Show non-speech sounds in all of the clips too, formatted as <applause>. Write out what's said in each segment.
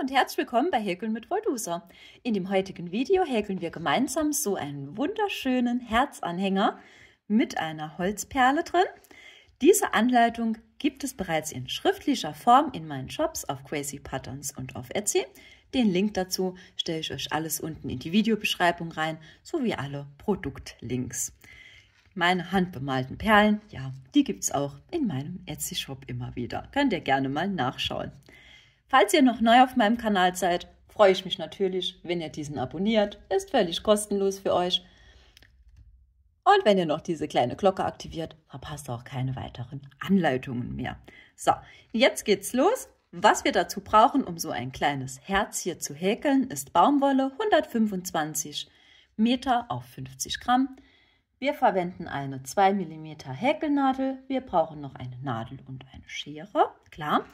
und herzlich willkommen bei Häkeln mit Voldusa. In dem heutigen Video häkeln wir gemeinsam so einen wunderschönen Herzanhänger mit einer Holzperle drin. Diese Anleitung gibt es bereits in schriftlicher Form in meinen Shops auf Crazy Patterns und auf Etsy. Den Link dazu stelle ich euch alles unten in die Videobeschreibung rein, sowie alle Produktlinks. Meine handbemalten Perlen, ja, die gibt es auch in meinem Etsy-Shop immer wieder. Könnt ihr gerne mal nachschauen. Falls ihr noch neu auf meinem Kanal seid, freue ich mich natürlich, wenn ihr diesen abonniert. Ist völlig kostenlos für euch. Und wenn ihr noch diese kleine Glocke aktiviert, verpasst ihr auch keine weiteren Anleitungen mehr. So, jetzt geht's los. Was wir dazu brauchen, um so ein kleines Herz hier zu häkeln, ist Baumwolle 125 Meter auf 50 Gramm. Wir verwenden eine 2 mm Häkelnadel. Wir brauchen noch eine Nadel und eine Schere, klar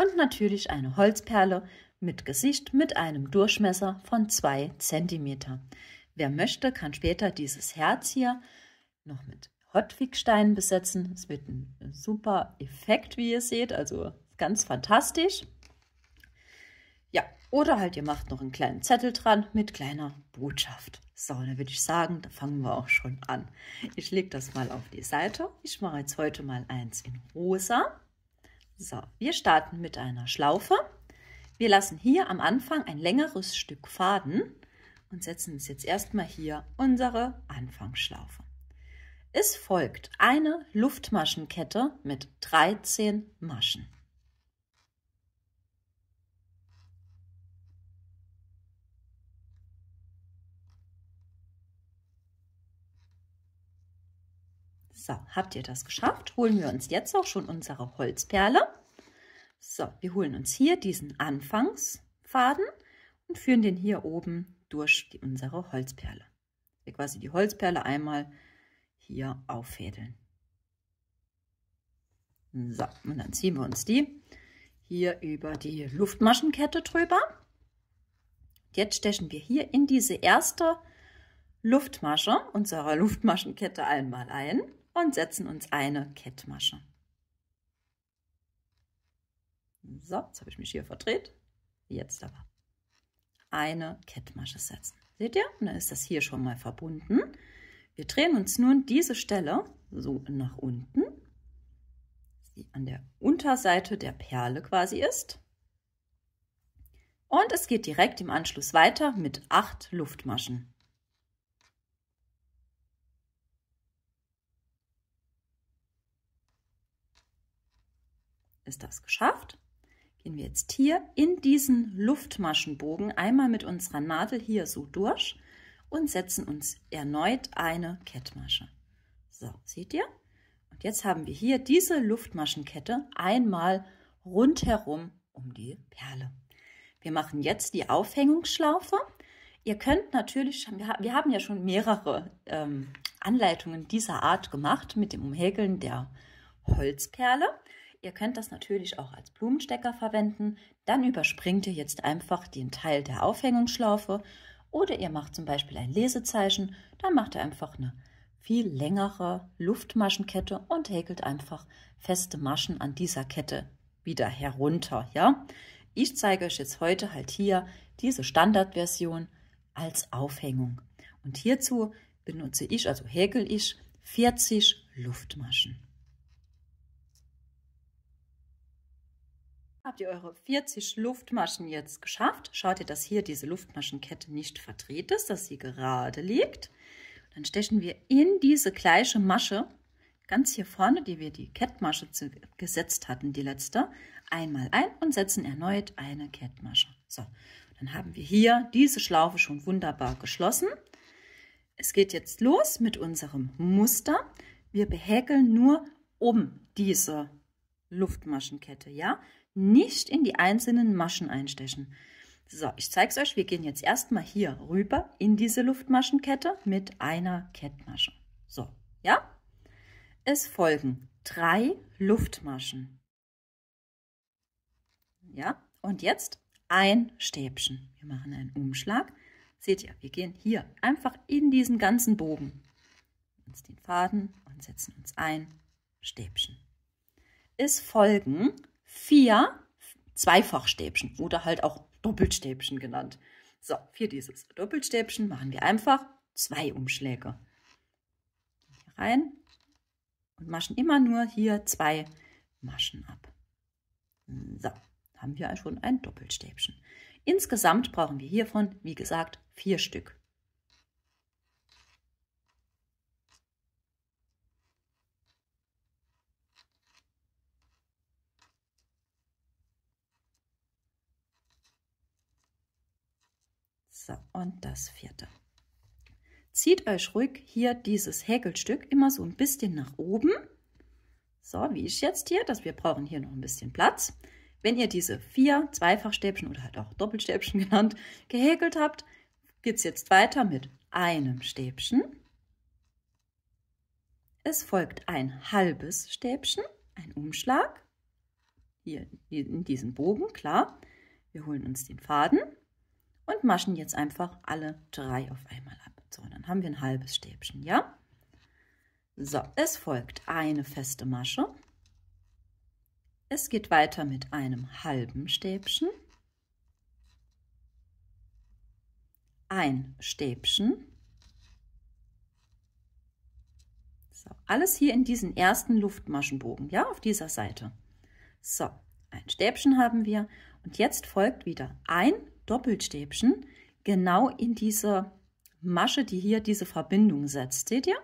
und natürlich eine Holzperle mit Gesicht mit einem Durchmesser von 2 cm. Wer möchte, kann später dieses Herz hier noch mit Hotwigsteinen besetzen. Es wird ein super Effekt, wie ihr seht, also ganz fantastisch. Ja, oder halt ihr macht noch einen kleinen Zettel dran mit kleiner Botschaft. So, dann würde ich sagen, da fangen wir auch schon an. Ich lege das mal auf die Seite. Ich mache jetzt heute mal eins in rosa. So, wir starten mit einer Schlaufe. Wir lassen hier am Anfang ein längeres Stück Faden und setzen uns jetzt erstmal hier unsere Anfangsschlaufe. Es folgt eine Luftmaschenkette mit 13 Maschen. So, habt ihr das geschafft? Holen wir uns jetzt auch schon unsere Holzperle. So, wir holen uns hier diesen Anfangsfaden und führen den hier oben durch die, unsere Holzperle. Wir quasi die Holzperle einmal hier auffädeln. So, und dann ziehen wir uns die hier über die Luftmaschenkette drüber. Jetzt stechen wir hier in diese erste Luftmasche unserer Luftmaschenkette einmal ein und setzen uns eine Kettmasche. So, jetzt habe ich mich hier verdreht. Jetzt aber. Eine Kettmasche setzen. Seht ihr? Und dann ist das hier schon mal verbunden. Wir drehen uns nun diese Stelle so nach unten, die an der Unterseite der Perle quasi ist. Und es geht direkt im Anschluss weiter mit acht Luftmaschen. ist das geschafft. Gehen wir jetzt hier in diesen Luftmaschenbogen einmal mit unserer Nadel hier so durch und setzen uns erneut eine Kettmasche. So, seht ihr? Und jetzt haben wir hier diese Luftmaschenkette einmal rundherum um die Perle. Wir machen jetzt die Aufhängungsschlaufe. Ihr könnt natürlich, wir haben ja schon mehrere ähm, Anleitungen dieser Art gemacht mit dem Umhäkeln der Holzperle. Ihr könnt das natürlich auch als Blumenstecker verwenden. Dann überspringt ihr jetzt einfach den Teil der Aufhängungsschlaufe oder ihr macht zum Beispiel ein Lesezeichen. Dann macht ihr einfach eine viel längere Luftmaschenkette und häkelt einfach feste Maschen an dieser Kette wieder herunter. Ja? Ich zeige euch jetzt heute halt hier diese Standardversion als Aufhängung. Und hierzu benutze ich, also häkel ich, 40 Luftmaschen. Habt ihr eure 40 Luftmaschen jetzt geschafft? Schaut ihr, dass hier diese Luftmaschenkette nicht verdreht ist, dass sie gerade liegt. Dann stechen wir in diese gleiche Masche, ganz hier vorne, die wir die Kettmasche gesetzt hatten, die letzte, einmal ein und setzen erneut eine Kettmasche. So, dann haben wir hier diese Schlaufe schon wunderbar geschlossen. Es geht jetzt los mit unserem Muster. Wir behäkeln nur um diese Luftmaschenkette, ja? nicht in die einzelnen Maschen einstechen. So, ich zeige es euch. Wir gehen jetzt erstmal hier rüber in diese Luftmaschenkette mit einer Kettmasche. So, ja? Es folgen drei Luftmaschen. Ja, und jetzt ein Stäbchen. Wir machen einen Umschlag. Seht ihr, wir gehen hier einfach in diesen ganzen Bogen. Uns den Faden und setzen uns ein Stäbchen. Es folgen vier Zweifachstäbchen oder halt auch Doppelstäbchen genannt. So, für dieses Doppelstäbchen machen wir einfach zwei Umschläge. Hier rein und maschen immer nur hier zwei Maschen ab. So, haben wir schon ein Doppelstäbchen. Insgesamt brauchen wir hiervon, wie gesagt, vier Stück. letzte und das vierte. Zieht euch ruhig hier dieses Häkelstück immer so ein bisschen nach oben. So, wie ich jetzt hier, dass wir brauchen hier noch ein bisschen Platz. Wenn ihr diese vier Zweifachstäbchen oder halt auch Doppelstäbchen <laughs> genannt gehäkelt habt, geht es jetzt weiter mit einem Stäbchen. Es folgt ein halbes Stäbchen, ein Umschlag, hier in diesen Bogen, klar. Wir holen uns den Faden und maschen jetzt einfach alle drei auf einmal ab. So, dann haben wir ein halbes Stäbchen, ja? So, es folgt eine feste Masche. Es geht weiter mit einem halben Stäbchen. Ein Stäbchen. So, alles hier in diesen ersten Luftmaschenbogen, ja, auf dieser Seite. So, ein Stäbchen haben wir und jetzt folgt wieder ein Doppelstäbchen genau in diese Masche, die hier diese Verbindung setzt. Seht ihr?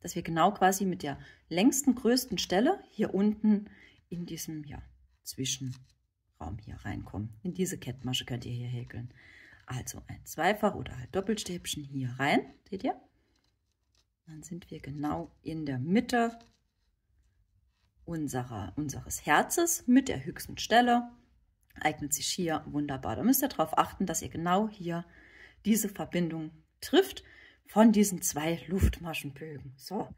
Dass wir genau quasi mit der längsten, größten Stelle hier unten in diesem ja, Zwischenraum hier reinkommen. In diese Kettmasche könnt ihr hier häkeln. Also ein Zweifach oder halt Doppelstäbchen hier rein. Seht ihr? Dann sind wir genau in der Mitte unserer, unseres Herzes mit der höchsten Stelle eignet sich hier wunderbar. Da müsst ihr darauf achten, dass ihr genau hier diese Verbindung trifft von diesen zwei Luftmaschenbögen. So,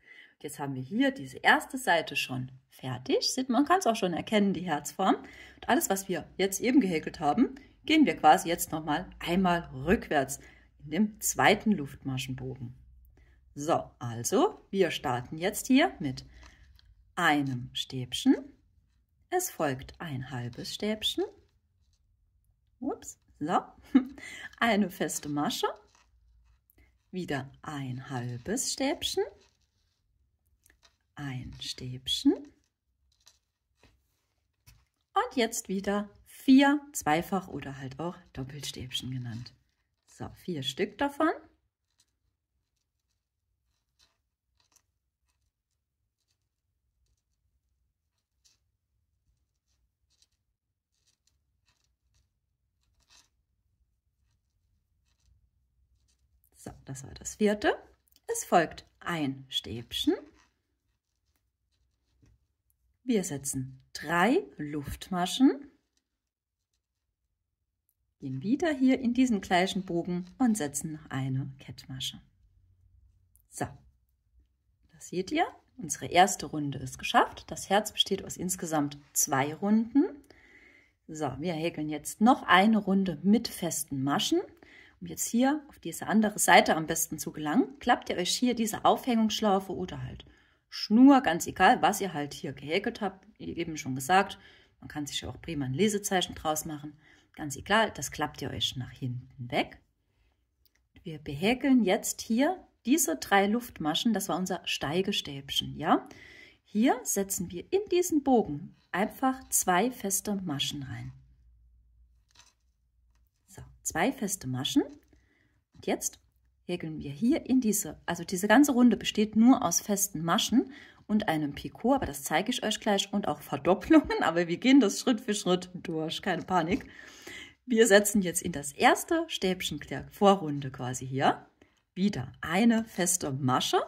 jetzt haben wir hier diese erste Seite schon fertig. man kann es auch schon erkennen, die Herzform. Und alles, was wir jetzt eben gehäkelt haben, gehen wir quasi jetzt nochmal einmal rückwärts in dem zweiten Luftmaschenbogen. So, also wir starten jetzt hier mit einem Stäbchen. Es folgt ein halbes Stäbchen ups, so, <laughs> eine feste Masche, wieder ein halbes Stäbchen, ein Stäbchen und jetzt wieder vier Zweifach- oder halt auch Doppelstäbchen genannt. So, vier Stück davon. Das war das vierte. Es folgt ein Stäbchen. Wir setzen drei Luftmaschen, gehen wieder hier in diesen gleichen Bogen und setzen noch eine Kettmasche. So, das seht ihr. Unsere erste Runde ist geschafft. Das Herz besteht aus insgesamt zwei Runden. So, wir häkeln jetzt noch eine Runde mit festen Maschen. Um jetzt hier auf diese andere Seite am besten zu gelangen, klappt ihr euch hier diese Aufhängungsschlaufe oder halt Schnur, ganz egal, was ihr halt hier gehäkelt habt, wie eben schon gesagt. Man kann sich ja auch prima ein Lesezeichen draus machen. Ganz egal, das klappt ihr euch nach hinten weg. Wir behäkeln jetzt hier diese drei Luftmaschen, das war unser Steigestäbchen, ja? Hier setzen wir in diesen Bogen einfach zwei feste Maschen rein zwei feste Maschen. Und jetzt häkeln wir hier in diese, also diese ganze Runde besteht nur aus festen Maschen und einem Picot, aber das zeige ich euch gleich und auch Verdopplungen, aber wir gehen das Schritt für Schritt durch, keine Panik. Wir setzen jetzt in das erste Stäbchen der Vorrunde quasi hier wieder eine feste Masche.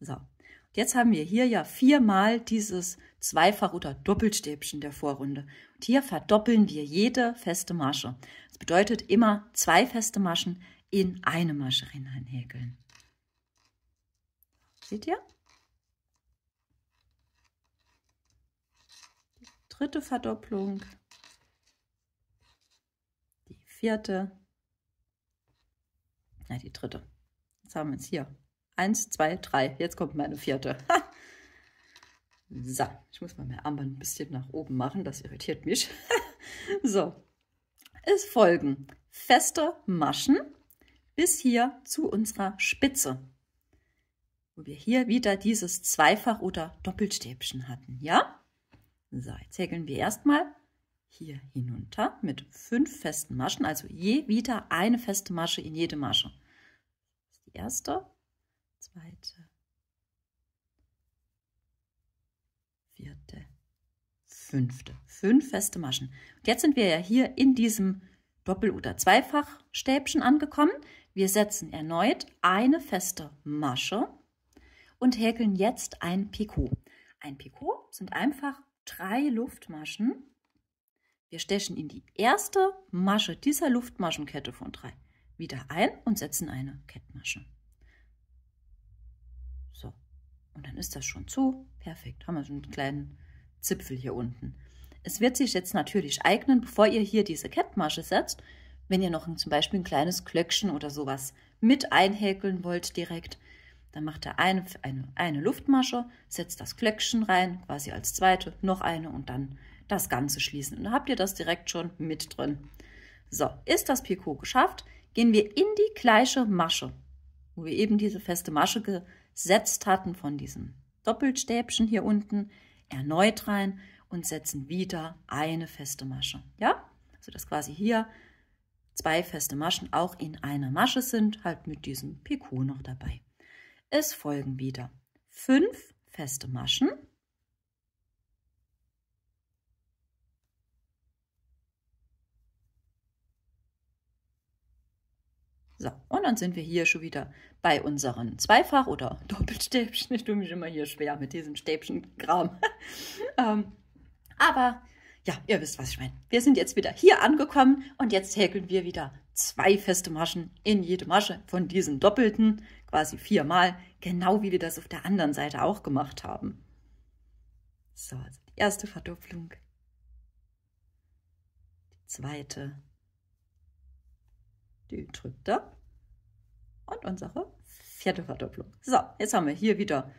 So, Jetzt haben wir hier ja viermal dieses Zweifach- oder Doppelstäbchen der Vorrunde. Und hier verdoppeln wir jede feste Masche. Das bedeutet immer zwei feste Maschen in eine Masche hineinhäkeln. Seht ihr? Die dritte Verdopplung. Die vierte. Na, die dritte. Jetzt haben wir es hier. Eins, zwei, drei. Jetzt kommt meine vierte. so, ich muss mal mein Armband ein bisschen nach oben machen. Das irritiert mich. <laughs> so, es folgen feste Maschen bis hier zu unserer Spitze. Wo wir hier wieder dieses Zweifach- oder Doppelstäbchen hatten, ja? So, jetzt häkeln wir erstmal hier hinunter mit fünf festen Maschen, also je wieder eine feste Masche in jede Masche. die erste, zweite, vierte, fünfte. Fünf feste Maschen. Und jetzt sind wir ja hier in diesem Doppel- oder Zweifachstäbchen angekommen. Wir setzen erneut eine feste Masche und häkeln jetzt ein Picot. Ein Picot sind einfach drei Luftmaschen. Wir stechen in die erste Masche dieser Luftmaschenkette von drei wieder ein und setzen eine Kettmasche. Und dann ist das schon zu. Perfekt, haben wir schon einen kleinen Zipfel hier unten. Es wird sich jetzt natürlich eignen, bevor ihr hier diese Kettmasche setzt, wenn ihr noch ein, zum Beispiel ein kleines Klöckchen oder sowas mit einhäkeln wollt direkt, dann macht ihr eine, eine, eine Luftmasche, setzt das Klöckchen rein, quasi als zweite, noch eine und dann das Ganze schließen. Und dann habt ihr das direkt schon mit drin. So, ist das Picot geschafft, gehen wir in die gleiche Masche, wo wir eben diese feste Masche selbst hatten, von diesem Doppelstäbchen hier unten, erneut rein und setzen wieder eine feste Masche. Ja, so also, dass quasi hier zwei feste Maschen auch in einer Masche sind, halt mit diesem Picot noch dabei. Es folgen wieder fünf feste Maschen So, und dann sind wir hier schon wieder bei unseren Zweifach- oder Doppelstäbchen. Ich <laughs> tue mich immer hier schwer mit diesem Stäbchenkram. <laughs> ähm, aber ja, ihr wisst, was ich meine. Wir sind jetzt wieder hier angekommen und jetzt häkeln wir wieder zwei feste Maschen in jede Masche von diesen doppelten, quasi viermal, genau wie wir das auf der anderen Seite auch gemacht haben. So, also die erste Verdopplung, die zweite die drückt er und unsere vierte Verdopplung. So, jetzt haben wir hier wieder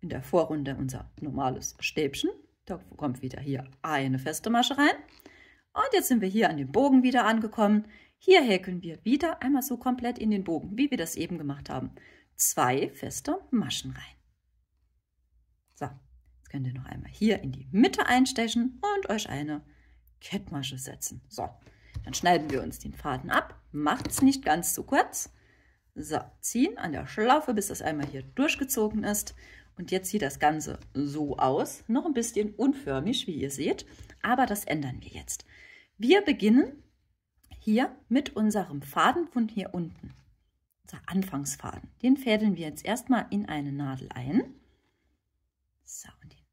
in der Vorrunde unser normales Stäbchen. Da kommt wieder hier eine feste Masche rein. Und jetzt sind wir hier an dem Bogen wieder angekommen. Hier häkeln wir wieder einmal so komplett in den Bogen, wie wir das eben gemacht haben. Zwei feste Maschen rein. So, jetzt könnt ihr noch einmal hier in die Mitte einstechen und euch eine Kettmasche setzen. So, dann schneiden wir uns den Faden ab, Macht es nicht ganz so kurz. So, ziehen an der Schlaufe, bis das einmal hier durchgezogen ist. Und jetzt sieht das Ganze so aus, noch ein bisschen unförmig, wie ihr seht, aber das ändern wir jetzt. Wir beginnen hier mit unserem Faden von hier unten, unser Anfangsfaden. Den fädeln wir jetzt erstmal in eine Nadel ein. So, und den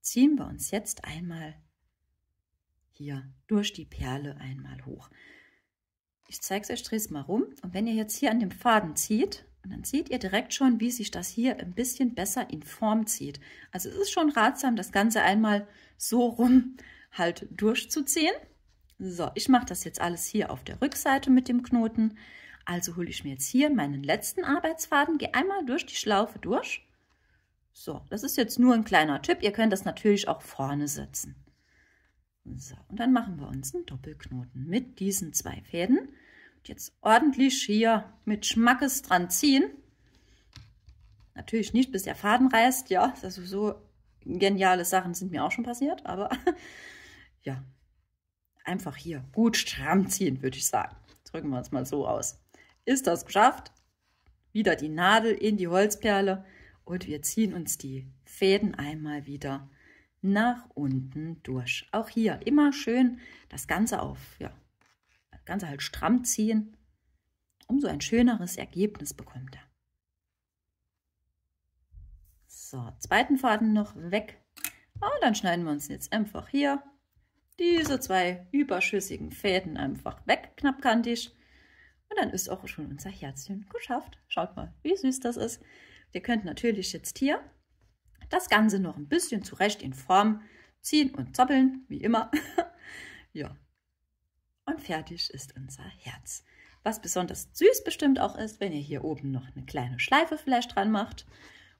ziehen wir uns jetzt einmal hier durch die Perle einmal hoch. Ich zeige es euch, drehe es mal rum. Und wenn ihr jetzt hier an dem Faden zieht, und dann seht ihr direkt schon, wie sich das hier ein bisschen besser in Form zieht. Also es ist schon ratsam, das Ganze einmal so rum halt durchzuziehen. So, ich mache das jetzt alles hier auf der Rückseite mit dem Knoten. Also hole ich mir jetzt hier meinen letzten Arbeitsfaden, gehe einmal durch die Schlaufe durch. So, das ist jetzt nur ein kleiner Tipp. Ihr könnt das natürlich auch vorne setzen. So, und dann machen wir uns einen Doppelknoten mit diesen zwei Fäden. Und jetzt ordentlich hier mit Schmackes dran ziehen. Natürlich nicht, bis der Faden reißt, ja. Also so geniale Sachen sind mir auch schon passiert, aber <laughs> ja, einfach hier gut stramm ziehen, würde ich sagen. Drücken wir uns mal so aus. Ist das geschafft? Wieder die Nadel in die Holzperle und wir ziehen uns die Fäden einmal wieder nach unten durch. Auch hier immer schön das Ganze auf, ja, das Ganze halt stramm ziehen. Umso ein schöneres Ergebnis bekommt er. So, zweiten Faden noch weg. Und oh, dann schneiden wir uns jetzt einfach hier diese zwei überschüssigen Fäden einfach weg, knappkantig. Und dann ist auch schon unser Herzchen geschafft. Schaut mal, wie süß das ist. Ihr könnt natürlich jetzt hier das Ganze noch ein bisschen zurecht in Form ziehen und zoppeln, wie immer. <laughs> ja. Und fertig ist unser Herz. Was besonders süß bestimmt auch ist, wenn ihr hier oben noch eine kleine Schleife vielleicht dran macht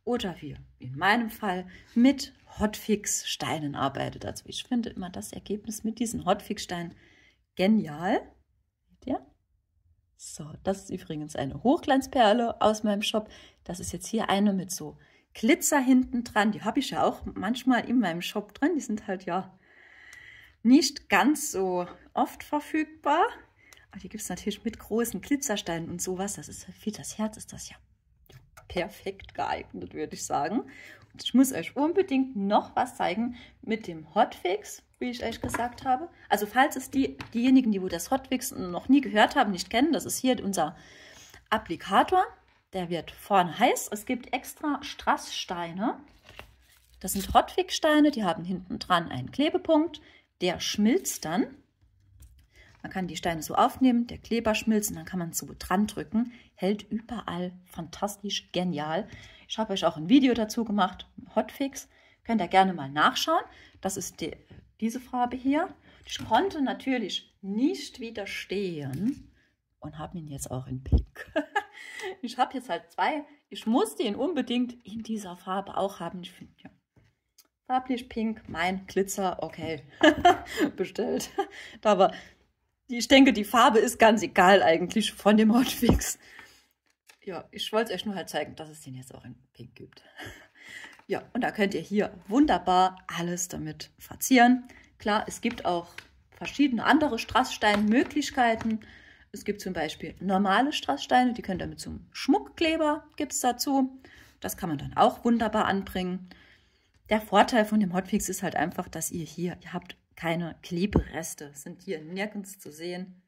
oder wie in meinem Fall mit Hotfix-Steinen arbeitet. Also ich finde immer das Ergebnis mit diesen Hotfix-Steinen genial. Seht ihr? So, das ist übrigens eine Hochglanzperle aus meinem Shop. Das ist jetzt hier eine mit so Glitzer hinten dran. Die habe ich ja auch manchmal in meinem Shop drin. Die sind halt ja nicht ganz so oft verfügbar. Aber die gibt es natürlich mit großen Glitzersteinen und sowas. Das ist für das Herz ist das ja perfekt geeignet, würde ich sagen. Und ich muss euch unbedingt noch was zeigen mit dem Hotfix, wie ich euch gesagt habe. Also falls es die, diejenigen, die wo das Hotfix noch nie gehört haben, nicht kennen, das ist hier unser Applikator. Der wird vorne heiß. Es gibt extra Strasssteine. Das sind hotfix steine die haben hinten dran einen Klebepunkt. Der schmilzt dann. Man kann die Steine so aufnehmen, der Kleber schmilzt und dann kann man so dran drücken. Hält überall fantastisch genial. Ich habe euch auch ein Video dazu gemacht, Hotfix. Könnt ihr gerne mal nachschauen. Das ist die, diese Farbe hier. Ich konnte natürlich nicht widerstehen, und habe ihn jetzt auch in Pink. <laughs> ich habe jetzt halt zwei. Ich muss den unbedingt in dieser Farbe auch haben. Ich finde, ja, farblich Pink, mein Glitzer, okay, <laughs> bestellt. Aber ich denke, die Farbe ist ganz egal eigentlich von dem Hotfix. Ja, ich wollte es euch nur halt zeigen, dass es den jetzt auch in Pink gibt. <laughs> Ja, und da könnt ihr hier wunderbar alles damit verzieren. Klar, es gibt auch verschiedene andere Strasssteinmöglichkeiten. möglichkeiten es gibt zum Beispiel normale Strasssteine, die könnt ihr mit zum Schmuckkleber, gibt es dazu. Das kann man dann auch wunderbar anbringen. Der Vorteil von dem Hotfix ist halt einfach, dass ihr hier, ihr habt keine Klebereste, sind hier nirgends zu sehen.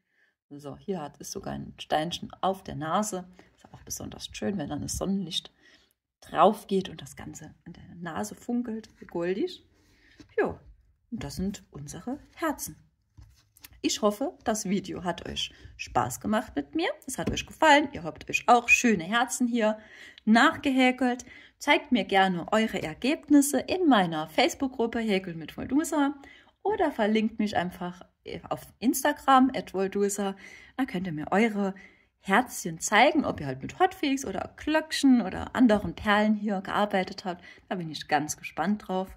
So, hier hat es sogar ein Steinchen auf der Nase. Ist auch besonders schön, wenn dann das Sonnenlicht drauf geht und das Ganze an der Nase funkelt, goldig. Jo, und das sind unsere Herzen. Ich hoffe, das Video hat euch Spaß gemacht mit mir. Es hat euch gefallen. Ihr habt euch auch schöne Herzen hier nachgehäkelt. Zeigt mir gerne eure Ergebnisse in meiner Facebook-Gruppe Häkeln mit Voldusa oder verlinkt mich einfach auf Instagram at Voldusa. Da könnt ihr mir eure Herzchen zeigen, ob ihr halt mit Hotfix oder Klöckchen oder anderen Perlen hier gearbeitet habt. Da bin ich ganz gespannt drauf.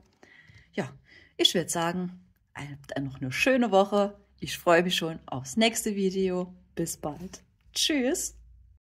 Ja, ich würde sagen, habt noch eine schöne Woche. Ich freue mich schon aufs nächste Video. Bis bald. Tschüss.